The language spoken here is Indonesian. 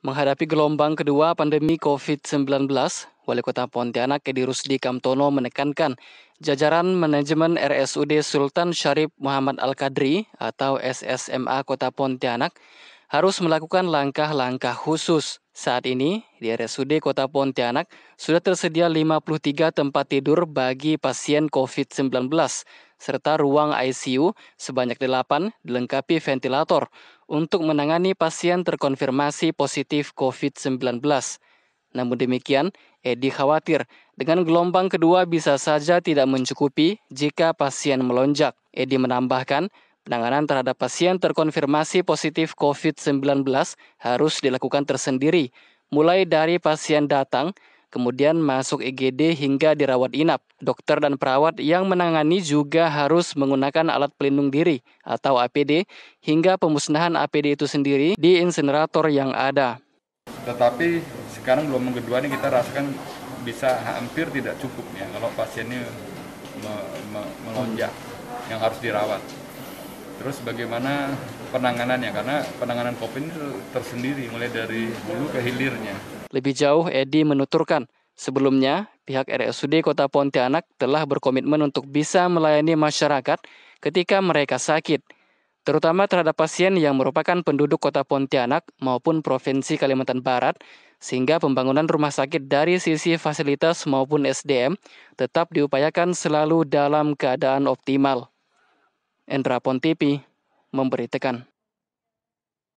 Menghadapi gelombang kedua pandemi COVID-19, Wali Kota Pontianak Edi Rusdi Kamtono menekankan jajaran manajemen RSUD Sultan Syarif Muhammad Al-Kadri atau SSMA Kota Pontianak harus melakukan langkah-langkah khusus. Saat ini, di RSUD Kota Pontianak sudah tersedia 53 tempat tidur bagi pasien COVID-19 serta ruang ICU sebanyak 8 dilengkapi ventilator untuk menangani pasien terkonfirmasi positif COVID-19. Namun demikian, Edi khawatir dengan gelombang kedua bisa saja tidak mencukupi jika pasien melonjak. Edi menambahkan, penanganan terhadap pasien terkonfirmasi positif COVID-19 harus dilakukan tersendiri, mulai dari pasien datang kemudian masuk IGD hingga dirawat inap. Dokter dan perawat yang menangani juga harus menggunakan alat pelindung diri atau APD hingga pemusnahan APD itu sendiri di insinerator yang ada. Tetapi sekarang belum kedua ini kita rasakan bisa hampir tidak cukup ya kalau pasiennya me me melonjak yang harus dirawat. Terus bagaimana penanganannya karena penanganan COVID ini tersendiri mulai dari hulu ke hilirnya. Lebih jauh, Edi menuturkan, sebelumnya pihak RSUD Kota Pontianak telah berkomitmen untuk bisa melayani masyarakat ketika mereka sakit, terutama terhadap pasien yang merupakan penduduk Kota Pontianak maupun Provinsi Kalimantan Barat, sehingga pembangunan rumah sakit dari sisi fasilitas maupun SDM tetap diupayakan selalu dalam keadaan optimal. Endra Pontipi memberitakan.